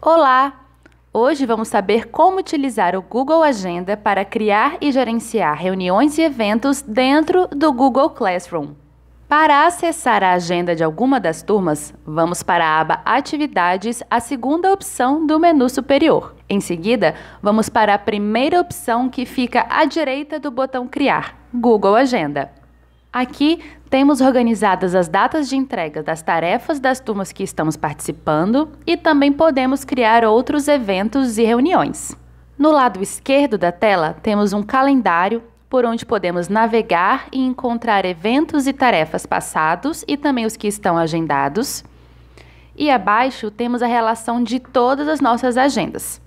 Olá! Hoje vamos saber como utilizar o Google Agenda para criar e gerenciar reuniões e eventos dentro do Google Classroom. Para acessar a agenda de alguma das turmas, vamos para a aba Atividades, a segunda opção do menu superior. Em seguida, vamos para a primeira opção que fica à direita do botão Criar, Google Agenda. Aqui temos organizadas as datas de entrega das tarefas das turmas que estamos participando e também podemos criar outros eventos e reuniões. No lado esquerdo da tela, temos um calendário por onde podemos navegar e encontrar eventos e tarefas passados e também os que estão agendados. E abaixo temos a relação de todas as nossas agendas.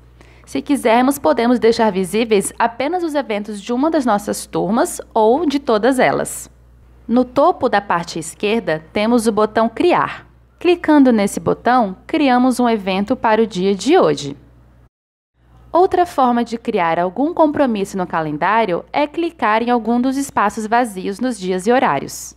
Se quisermos, podemos deixar visíveis apenas os eventos de uma das nossas turmas ou de todas elas. No topo da parte esquerda temos o botão Criar. Clicando nesse botão, criamos um evento para o dia de hoje. Outra forma de criar algum compromisso no calendário é clicar em algum dos espaços vazios nos dias e horários.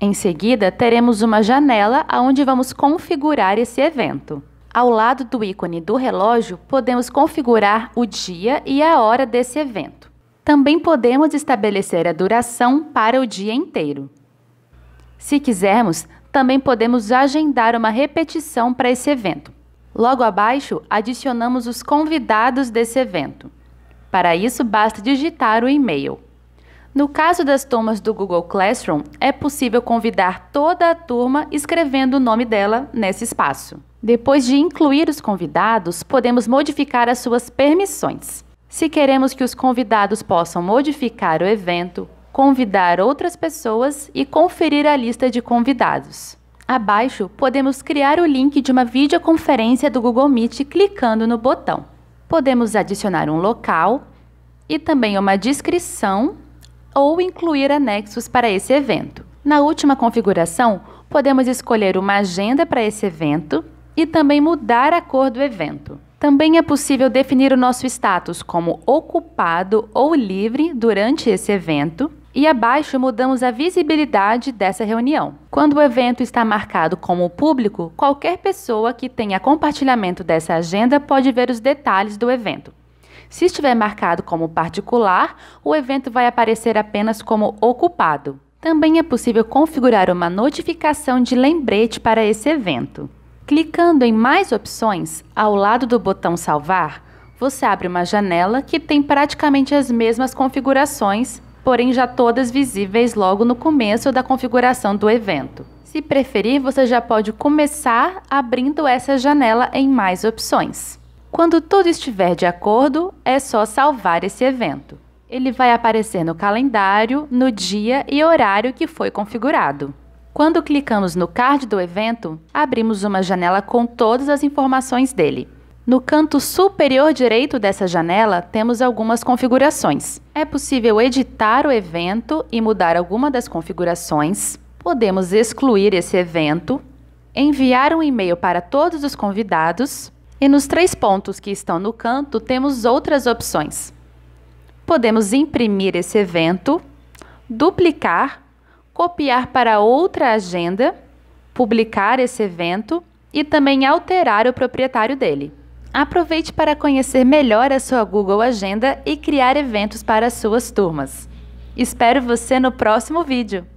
Em seguida, teremos uma janela onde vamos configurar esse evento. Ao lado do ícone do relógio, podemos configurar o dia e a hora desse evento também podemos estabelecer a duração para o dia inteiro. Se quisermos, também podemos agendar uma repetição para esse evento. Logo abaixo, adicionamos os convidados desse evento. Para isso, basta digitar o e-mail. No caso das turmas do Google Classroom, é possível convidar toda a turma escrevendo o nome dela nesse espaço. Depois de incluir os convidados, podemos modificar as suas permissões. Se queremos que os convidados possam modificar o evento, convidar outras pessoas e conferir a lista de convidados. Abaixo, podemos criar o link de uma videoconferência do Google Meet clicando no botão. Podemos adicionar um local e também uma descrição ou incluir anexos para esse evento. Na última configuração, podemos escolher uma agenda para esse evento e também mudar a cor do evento. Também é possível definir o nosso status como ocupado ou livre durante esse evento. E abaixo mudamos a visibilidade dessa reunião. Quando o evento está marcado como público, qualquer pessoa que tenha compartilhamento dessa agenda pode ver os detalhes do evento. Se estiver marcado como particular, o evento vai aparecer apenas como ocupado. Também é possível configurar uma notificação de lembrete para esse evento. Clicando em Mais opções, ao lado do botão Salvar, você abre uma janela que tem praticamente as mesmas configurações, porém já todas visíveis logo no começo da configuração do evento. Se preferir, você já pode começar abrindo essa janela em Mais opções. Quando tudo estiver de acordo, é só salvar esse evento. Ele vai aparecer no calendário, no dia e horário que foi configurado. Quando clicamos no card do evento, abrimos uma janela com todas as informações dele. No canto superior direito dessa janela, temos algumas configurações. É possível editar o evento e mudar alguma das configurações. Podemos excluir esse evento, enviar um e-mail para todos os convidados e nos três pontos que estão no canto temos outras opções. Podemos imprimir esse evento, duplicar copiar para outra agenda, publicar esse evento e também alterar o proprietário dele. Aproveite para conhecer melhor a sua Google Agenda e criar eventos para suas turmas. Espero você no próximo vídeo!